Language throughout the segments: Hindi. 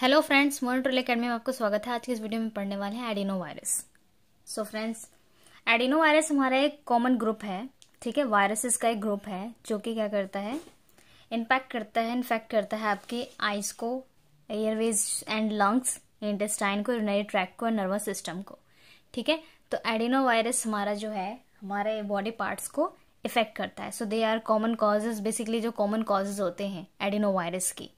हेलो फ्रेंड्स मोर ट्रोल अकेडमी में आपका स्वागत है आज के इस वीडियो में पढ़ने वाले हैं adeno virus so friends adeno virus हमारा एक कॉमन ग्रुप है ठीक है वायरसेस का एक ग्रुप है जो कि क्या करता है इम्पैक्ट करता है इन्फेक्ट करता है आपके आइज को एयरवेज एंड लंग्स इंटेस्टाइन को यूरिनरी ट्रैक को नर्वस सिस्टम को ठीक है तो एडिनो वायरस हमारा जो है हमारे बॉडी पार्ट्स को इफेक्ट करता है so they are common causes basically जो कॉमन कॉजेज होते हैं एडिनो वायरस की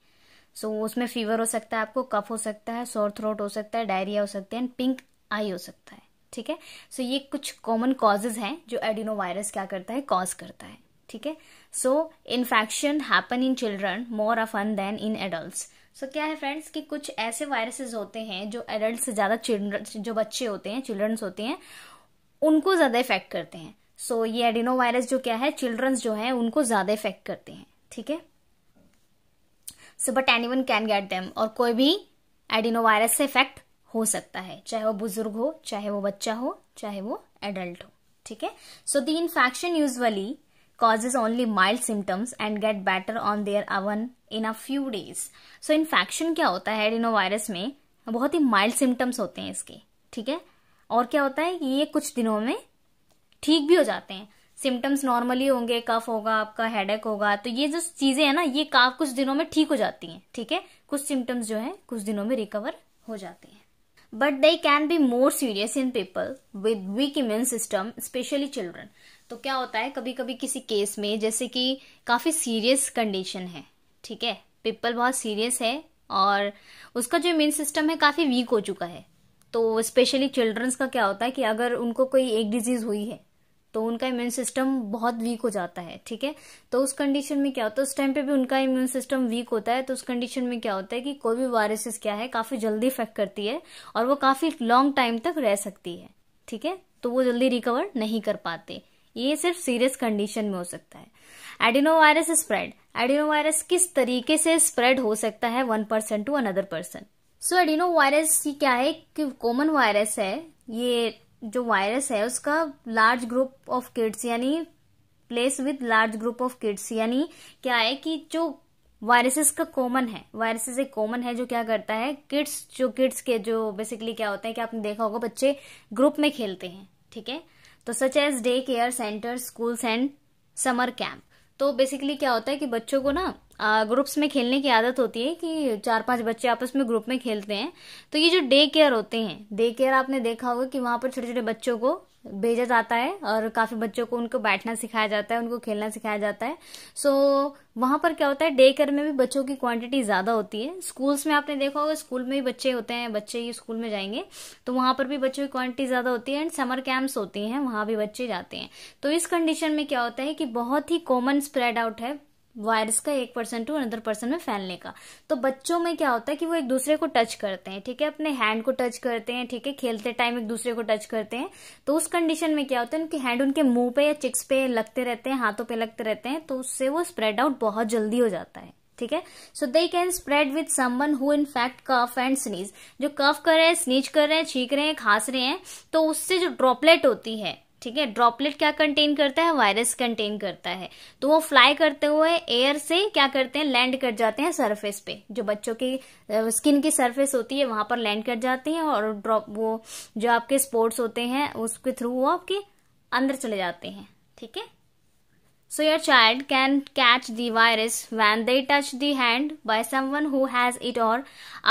सो so, उसमें फीवर हो सकता है आपको कफ हो सकता है सोर थ्रोट हो सकता है डायरिया हो सकता है एंड पिंक आई हो सकता है ठीक है सो ये कुछ कॉमन कॉजेज हैं जो एडिनो वायरस क्या करता है कॉज करता है ठीक है so infection happen in children more often than in adult so क्या है फ्रेंड्स कि कुछ ऐसे वायरसेस होते हैं जो एडल्ट से ज़्यादा चिल्ड्रन जो बच्चे होते हैं चिल्ड्रंस होते हैं उनको ज़्यादा इफेक्ट करते हैं सो so, ये एडिनो वायरस जो क्या है चिल्ड्रंस जो है उनको ज़्यादा इफेक्ट करते हैं ठीक है so but anyone can get them और कोई भी एडिनो वायरस से इफेक्ट हो सकता है चाहे वो बुजुर्ग हो चाहे वो बच्चा हो चाहे वो एडल्ट हो ठीक है so the infection usually causes only mild symptoms and get better on their own in a few days. So infection क्या होता है वायरस में बहुत ही mild symptoms होते हैं इसके ठीक है और क्या होता है ये कुछ दिनों में ठीक भी हो जाते हैं सिम्टम्स नॉर्मली होंगे कफ होगा आपका हेडेक होगा तो ये जो चीजें हैं ना ये काफ कुछ दिनों में ठीक हो जाती हैं ठीक है कुछ सिम्टम्स जो है कुछ दिनों में रिकवर हो जाती हैं but they can be more serious in people with weak immune system specially children तो क्या होता है कभी कभी किसी केस में जैसे कि काफी सीरियस कंडीशन है ठीक है पीपल बहुत सीरियस है और उसका जो इम्यून सिस्टम है काफी वीक हो चुका है तो स्पेशली चिल्ड्रंस का क्या होता है कि अगर उनको कोई एक डिजीज हुई है तो उनका इम्यून सिस्टम बहुत वीक हो जाता है ठीक है तो उस कंडीशन में क्या होता है उस टाइम पे भी उनका इम्यून सिस्टम वीक होता है तो उस कंडीशन में क्या होता है कि कोई भी वायरसेस क्या है काफी जल्दी इफेक्ट करती है और वो काफी लॉन्ग टाइम तक रह सकती है ठीक है तो वो जल्दी रिकवर नहीं कर पाते ये सिर्फ सीरियस कंडीशन में हो सकता है वायरस स्प्रेड वायरस किस तरीके से स्प्रेड हो सकता है one person to another person so virus क्या है कि कॉमन वायरस है ये जो वायरस है उसका लार्ज ग्रुप ऑफ किड्स यानी place with large group of kids यानी क्या है कि जो वायरसेस का कॉमन है वायरसेस एक कॉमन है जो क्या करता है किड्स जो किड्स के जो बेसिकली क्या होता है कि आपने देखा होगा बच्चे ग्रुप में खेलते हैं ठीक है तो such as day care centre schools and summer camp तो बेसिकली क्या होता है कि बच्चों को ना ग्रुप्स में खेलने की आदत होती है कि चार पांच बच्चे आपस में ग्रुप में खेलते हैं तो ये जो डे केयर होते हैं डे केयर आपने देखा होगा कि वहां पर छोटे छोटे बच्चों को भेजा जाता है और काफी बच्चों को उनको बैठना सिखाया जाता है उनको खेलना सिखाया जाता है सो so, वहां पर क्या होता है डे केयर में भी बच्चों की क्वांटिटी ज्यादा होती है स्कूल्स में आपने देखा होगा स्कूल में भी बच्चे होते हैं बच्चे ही स्कूल में जाएंगे तो वहां पर भी बच्चों की क्वांटिटी ज्यादा होती है एंड समर कैंप्स होती हैं वहां भी बच्चे जाते हैं तो इस कंडीशन में क्या होता है कि बहुत ही कॉमन स्प्रेड आउट है वायरस का एक पर्सन टू अनदर पर्सन में फैलने का तो बच्चों में क्या होता है कि वो एक दूसरे को टच करते हैं ठीक है अपने हैंड को टच करते हैं ठीक है खेलते टाइम एक दूसरे को टच करते हैं तो उस कंडीशन में क्या होता है उनके हैंड उनके मुंह पे या चिक्स पे लगते रहते हैं हाथों पे लगते रहते हैं तो उससे वो स्प्रेड आउट बहुत जल्दी हो जाता है ठीक है so they can spread with someone who in fact cough and sneeze जो कफ कर रहे हैं स्नीज कर रहे हैं छींक रहे हैं खांस रहे हैं तो उससे जो ड्रॉपलेट होती है ठीक है ड्रॉपलेट क्या कंटेन करता है वायरस कंटेन करता है तो वो फ्लाई करते हुए एयर से क्या करते हैं लैंड कर जाते हैं सरफेस पे जो बच्चों की स्किन की सरफेस होती है वहां पर लैंड कर जाते हैं और ड्रॉप वो जो आपके स्पोर्ट्स होते हैं उसके थ्रू वो आपके अंदर चले जाते हैं ठीक है so your child can catch the virus when they touch the hand by someone who has it or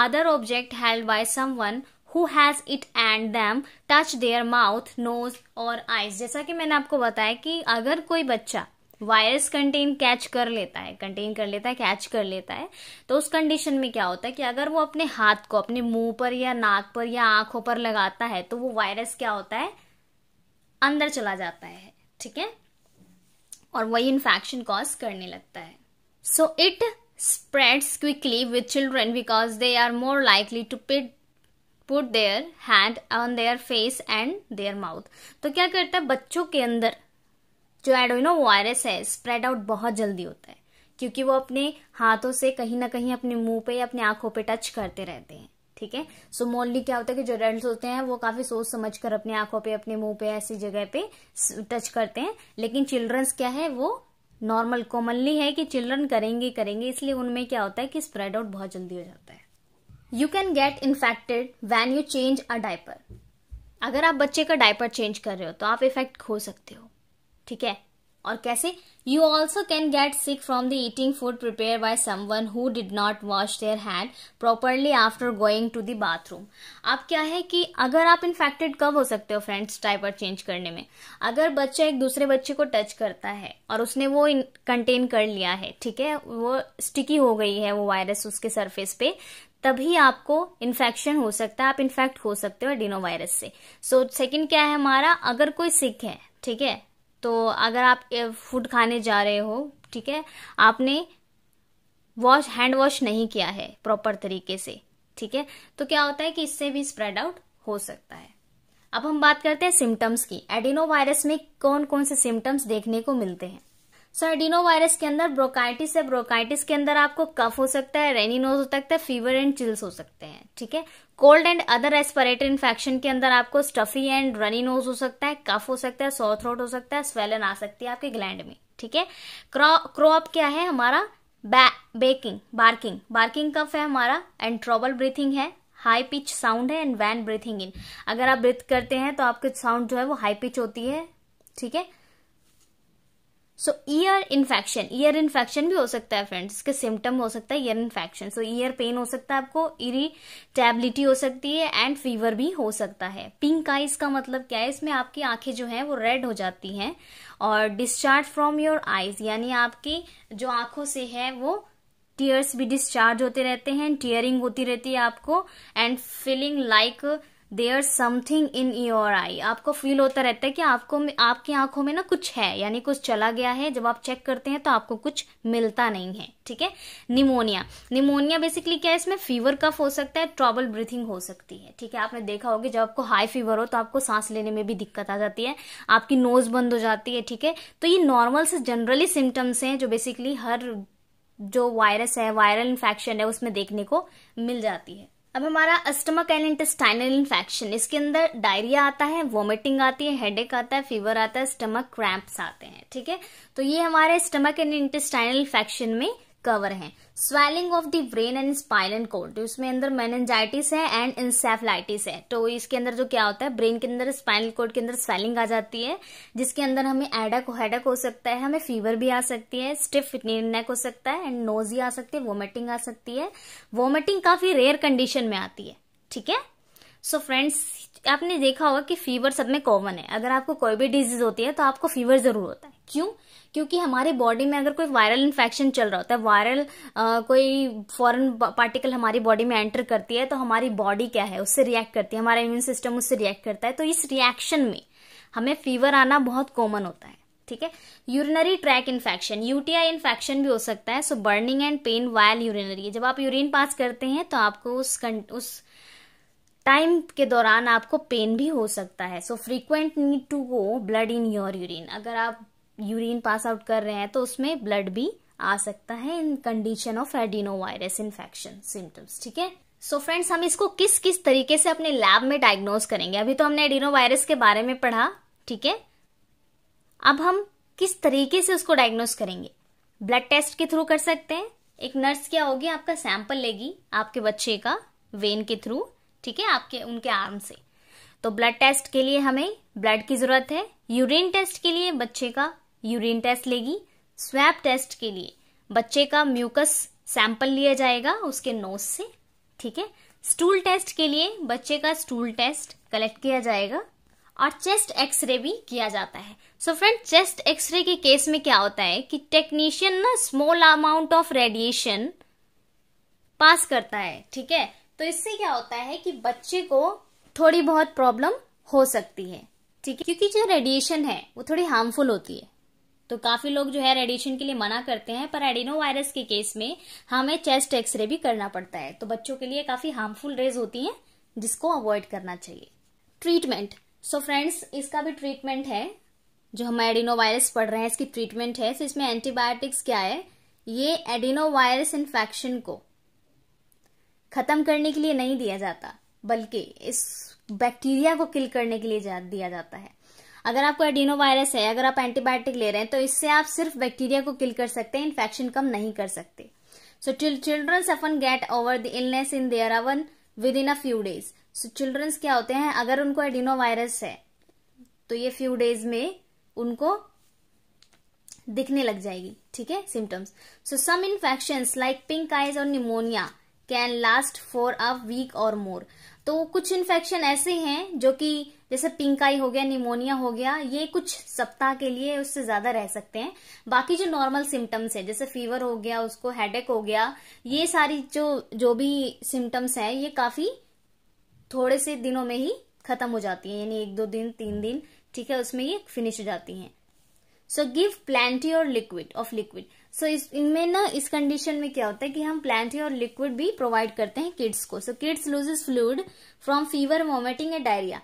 other object held by someone who has it and them touch their mouth nose or eyes जैसा कि मैंने आपको बताया कि अगर कोई बच्चा वायरस कंटेन कैच कर लेता है कंटेन कर लेता है कैच कर लेता है तो उस कंडीशन में क्या होता है कि अगर वो अपने हाथ को अपने मुंह पर या नाक पर या आंखों पर लगाता है तो वो वायरस क्या होता है अंदर चला जाता है ठीक है और वही इन्फेक्शन कॉज करने लगता है so it spreads quickly with children because they are more likely to pit put their hand on their face and their mouth तो क्या करता है बच्चों के अंदर जो एडोनो वायरस है स्प्रेड आउट बहुत जल्दी होता है क्योंकि वो अपने हाथों से कहीं ना कहीं अपने मुंह पे या अपनी आंखों पे टच करते रहते हैं ठीक है सो मोनली क्या होता है कि जो एडल्ट होते हैं वो काफी सोच समझ कर अपनी आंखों पे अपने मुंह पे ऐसी जगह पे टच करते हैं लेकिन चिल्ड्रंस क्या है वो नॉर्मल कॉमनली है कि चिल्ड्रन करेंगे करेंगे इसलिए उनमें क्या होता है कि स्प्रेड आउट बहुत जल्दी हो जाता है you can get infected when you change a diaper अगर आप बच्चे का डायपर चेंज कर रहे हो तो आप इफेक्ट खो सकते हो ठीक है और कैसे you also can get sick from the eating food prepare by one who did not wash their hand properly after going to the bathroom आप क्या है कि अगर आप इन्फेक्टेड कब हो सकते हो फ्रेंड्स डाइपर चेंज करने में अगर बच्चा एक दूसरे बच्चे को टच करता है और उसने वो कंटेन कर लिया है ठीक है वो स्टिकी हो गई है वो वायरस उसके सरफेस पे तभी आपको इन्फेक्शन हो सकता है आप इन्फेक्ट हो सकते हो एडिनो वायरस से सो so, सेकंड क्या है हमारा अगर कोई सिक है ठीक है तो अगर आप फूड खाने जा रहे हो ठीक है आपने वॉश हैंड वॉश नहीं किया है प्रॉपर तरीके से ठीक है तो क्या होता है कि इससे भी स्प्रेड आउट हो सकता है अब हम बात करते हैं सिम्टम्स की एडिनो वायरस में कौन कौन से सिम्टम्स देखने को मिलते हैं सर्डिनो वायरस के अंदर ब्रोकाइटिस है ब्रोकाइटिस के अंदर आपको कफ हो सकता है रेनिनोज हो सकता है फीवर एंड चिल्स हो सकते हैं ठीक है cold and other respiratory infection के अंदर आपको स्टफी एंड रनी नोज हो सकता है कफ हो सकता है सो थ्रोट हो सकता है स्वेलन आ सकती है आपके ग्लैंड में ठीक है क्रॉप क्या है हमारा बेकिंग बार्किंग बार्किंग कफ है हमारा एंड ट्रोबल ब्रीथिंग है हाई पिच साउंड है एंड वैन ब्रीथिंग इन अगर आप ब्रीथ करते हैं तो आपके साउंड जो है वो हाई पिच होती है ठीक है so ear infection ear infection भी हो सकता है फ्रेंड्स इसके सिम्टम हो सकता है ear infection so ear pain हो सकता है आपको इरिटेबिलिटी हो सकती है एंड फीवर भी हो सकता है पिंक आईज का मतलब क्या है इसमें आपकी आंखें जो है वो रेड हो जाती हैं और डिस्चार्ज फ्रॉम योर आईज यानी आपकी जो आंखों से है वो टीयर्स भी डिस्चार्ज होते रहते हैं टीयरिंग होती रहती है आपको and feeling like like there something in your eye आपको फील होता रहता है कि आपको आपकी आंखों में ना कुछ है यानी कुछ चला गया है जब आप चेक करते हैं तो आपको कुछ मिलता नहीं है ठीक है निमोनिया निमोनिया बेसिकली क्या है इसमें फीवर कफ हो सकता है ट्रबल ब्रीथिंग हो सकती है ठीक है आपने देखा होगा जब आपको हाई फीवर हो तो आपको सांस लेने में भी दिक्कत आ जाती है आपकी नोज बंद हो जाती है ठीक है तो ये नॉर्मल से जनरली सिम्टम्स हैं जो बेसिकली हर जो वायरस है वायरल इन्फेक्शन है उसमें देखने को मिल जाती है अब हमारा स्टमक एंड इंटेस्टाइनल इन्फेक्शन इसके अंदर डायरिया आता है वॉमिटिंग आती है हेडेक आता है फीवर आता है स्टमक क्रैम्प्स आते हैं ठीक है तो ये हमारे स्टमक एंड इंटेस्टाइनल इन्फेक्शन में कवर तो है swelling of the brain and and cord उसमें अंदर मैनजाइटिस है एंड इंसेफलाइटिस है तो इसके अंदर जो क्या होता है ब्रेन के अंदर स्पाइनल कोड के अंदर स्वेलिंग आ जाती है जिसके अंदर हमें एडक हेडक हो सकता है हमें फीवर भी आ सकती है स्टिफ नेक हो सकता है एंड नोजी आ सकती है वोमिटिंग आ सकती है वोमिटिंग काफी रेयर कंडीशन में आती है ठीक है सो so फ्रेंड्स आपने देखा होगा कि फीवर सब में कॉमन है अगर आपको कोई भी डिजीज होती है तो आपको फीवर जरूर होता है क्यों क्योंकि हमारे बॉडी में अगर कोई वायरल इन्फेक्शन चल रहा होता है वायरल कोई फॉरन पार्टिकल हमारी बॉडी में एंटर करती है तो हमारी बॉडी क्या है उससे रिएक्ट करती है हमारा इम्यून सिस्टम उससे रिएक्ट करता है तो इस रिएक्शन में हमें फीवर आना बहुत कॉमन होता है ठीक है urinary tract infection UTI infection भी हो सकता है so burning and pain while urinary जब आप यूरिन पास करते हैं तो आपको उस उस टाइम के दौरान आपको पेन भी हो सकता है so frequent need to go blood in your urine अगर आप यूरिन पास आउट कर रहे हैं तो उसमें ब्लड भी आ सकता है in condition of adeno virus infection symptoms ठीक है सो फ्रेंड्स हम इसको किस किस तरीके से अपने लैब में डायग्नोज करेंगे अभी तो हमने एडिनो वायरस के बारे में पढ़ा ठीक है अब हम किस तरीके से उसको डायग्नोज करेंगे ब्लड टेस्ट के थ्रू कर सकते हैं एक नर्स क्या होगी आपका सैंपल लेगी आपके बच्चे का वेन के थ्रू ठीक है आपके उनके आर्म से तो ब्लड टेस्ट के लिए हमें ब्लड की जरूरत है यूरिन टेस्ट के लिए बच्चे का यूरिन टेस्ट लेगी स्वैप टेस्ट के लिए बच्चे का म्यूकस सैंपल लिया जाएगा उसके नोज से ठीक है स्टूल टेस्ट के लिए बच्चे का स्टूल टेस्ट कलेक्ट किया जाएगा और चेस्ट एक्सरे भी किया जाता है सो फ्रेंड चेस्ट एक्सरे के केस में क्या होता है कि टेक्नीशियन ना small amount of radiation pass करता है ठीक है तो इससे क्या होता है कि बच्चे को थोड़ी बहुत प्रॉब्लम हो सकती है ठीक है क्योंकि जो रेडिएशन है वो थोड़ी हार्मफुल होती है तो काफी लोग जो है रेडिएशन के लिए मना करते हैं पर एडिनो वायरस के केस में हमें चेस्ट एक्सरे भी करना पड़ता है तो बच्चों के लिए काफी हार्मफुल रेज होती हैं जिसको अवॉइड करना चाहिए ट्रीटमेंट सो फ्रेंड्स इसका भी ट्रीटमेंट है जो हम एडिनो वायरस पढ़ रहे हैं इसकी ट्रीटमेंट है तो इसमें एंटीबायोटिक्स क्या है ये एडिनो वायरस इन्फेक्शन को खत्म करने के लिए नहीं दिया जाता बल्कि इस बैक्टीरिया को किल करने के लिए दिया जाता है अगर आपको एडिनो वायरस है अगर आप एंटीबायोटिक ले रहे हैं तो इससे आप सिर्फ बैक्टीरिया को किल कर सकते हैं इन्फेक्शन कम नहीं कर सकते सो चिल्ड्रन सफन get over the illness in their own within a few days so childrens क्या होते हैं अगर उनको एडिनो वायरस है तो ये फ्यू डेज में उनको दिखने लग जाएगी ठीक है symptoms so some infection like pink eyes or pneumonia can last for a week or more तो कुछ इन्फेक्शन ऐसे हैं जो कि जैसे पिंक आई हो गया निमोनिया हो गया ये कुछ सप्ताह के लिए उससे ज्यादा रह सकते हैं बाकी जो नॉर्मल सिम्टम्स है जैसे फीवर हो गया उसको हेडेक हो गया ये सारी जो जो भी सिम्टम्स हैं ये काफी थोड़े से दिनों में ही खत्म हो जाती है यानी एक दो दिन तीन दिन ठीक है उसमें ये फिनिश हो जाती हैं so give plenty or liquid of liquid so इस इनमें ना इस कंडीशन में क्या होता है कि हम प्लांटी और लिक्विड भी प्रोवाइड करते हैं किड्स को so kids loses fluid from fever vomiting and diarrhoea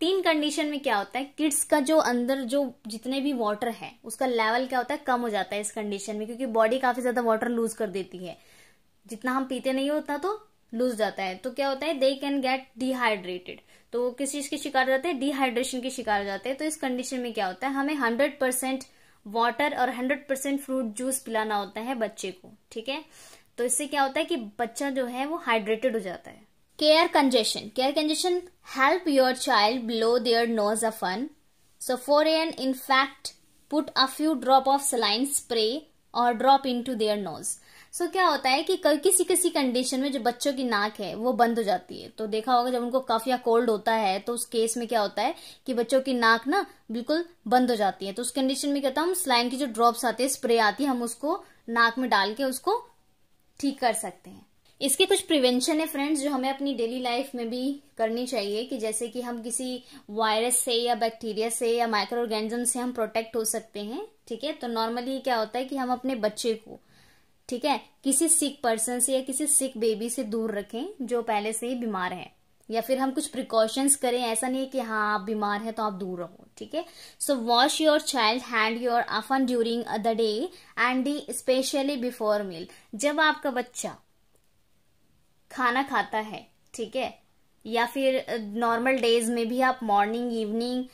तीन कंडीशन में क्या होता है किड्स का जो अंदर जो जितने भी वाटर है उसका लेवल क्या होता है कम हो जाता है इस कंडीशन में क्योंकि बॉडी काफी ज्यादा वाटर लूज कर देती है जितना हम पीते नहीं होता तो लूज जाता है तो क्या होता है दे कैन गेट डिहाइड्रेटेड तो वो किस चीज के शिकार हो जाते हैं डिहाइड्रेशन के शिकार हो जाते हैं तो इस कंडीशन में क्या होता है हमें हंड्रेड परसेंट वाटर और हंड्रेड परसेंट फ्रूट जूस पिलाना होता है बच्चे को ठीक है तो इससे क्या होता है कि बच्चा जो है वो हाइड्रेटेड हो जाता है care congestion care congestion help your child blow their nose often so for an fact put a few drop of saline spray or drop into their nose so क्या होता है कि किसी किसी कंडीशन में जो बच्चों की नाक है वो बंद हो जाती है तो देखा होगा जब उनको कफ या कोल्ड होता है तो उस केस में क्या होता है कि बच्चों की नाक ना बिल्कुल बंद हो जाती है तो उस कंडीशन में क्या होता है हम स्लाइन की जो ड्रॉप्स आते हैं स्प्रे आती है हम उसको नाक में डाल के उसको ठीक कर सकते हैं इसके कुछ प्रिवेंशन है फ्रेंड्स जो हमें अपनी डेली लाइफ में भी करनी चाहिए कि जैसे कि हम किसी वायरस से या बैक्टीरिया से या माइक्रो ऑर्गेनिज्म से हम प्रोटेक्ट हो सकते हैं ठीक है तो नॉर्मली क्या होता है कि हम अपने बच्चे को ठीक है किसी सिक पर्सन से या किसी सिक बेबी से दूर रखें जो पहले से ही बीमार है या फिर हम कुछ प्रिकॉशंस करें ऐसा नहीं है कि हाँ आप बीमार हैं तो आप दूर रहो ठीक है so wash your child hand your often during the day and specially before meal जब आपका बच्चा खाना खाता है ठीक है या फिर नॉर्मल डेज में भी आप मॉर्निंग इवनिंग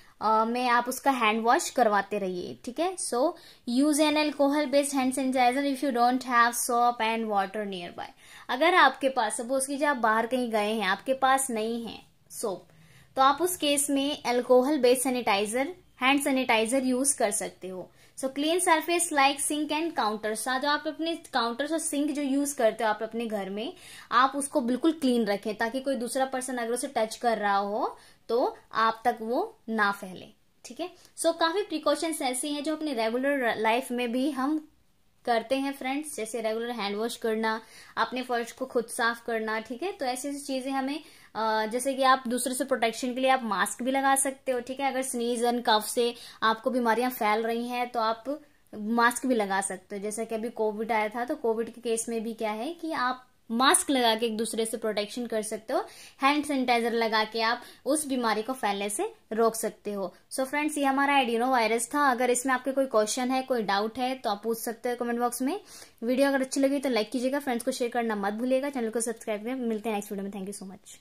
में आप उसका हैंड वॉश करवाते रहिए ठीक है so use an alcohol based hand sanitiser if you don't have soap and water nearby अगर आपके पास सपोज कीजिए आप बाहर कहीं गए हैं आपके पास नहीं है सोप तो आप उस केस में alcohol based sanitiser hand sanitiser use कर सकते हो so clean surface like sink and counters जो आप अपने काउंटर्स और सिंक जो यूज करते हो आप अपने घर में आप उसको बिल्कुल क्लीन रखें ताकि कोई दूसरा पर्सन अगर उसे टच कर रहा हो तो आप तक वो ना फैले ठीक है सो काफी प्रिकॉशंस ऐसे हैं जो अपने रेगुलर लाइफ में भी हम करते हैं फ्रेंड्स जैसे रेगुलर हैंड वॉश करना अपने फर्श को खुद साफ करना ठीक है तो ऐसी ऐसी चीजें हमें जैसे कि आप दूसरे से प्रोटेक्शन के लिए आप मास्क भी लगा सकते हो ठीक है अगर स्नीज एंड कफ से आपको बीमारियां फैल रही हैं तो आप मास्क भी लगा सकते हो जैसा कि अभी कोविड आया था तो कोविड के केस में भी क्या है कि आप मास्क लगा के एक दूसरे से प्रोटेक्शन कर सकते हो हैंड सैनिटाइजर लगा के आप उस बीमारी को फैलने से रोक सकते हो सो so फ्रेंड्स ये हमारा एडिनो वायरस था अगर इसमें आपके कोई क्वेश्चन है कोई डाउट है तो आप पूछ सकते हो कमेंट बॉक्स में वीडियो अगर अच्छी लगी तो लाइक कीजिएगा फ्रेंड्स को शेयर करना मत भूलिएगा चैनल को सब्सक्राइब करें मिलते हैं नेक्स्ट वीडियो में थैंक यू सो मच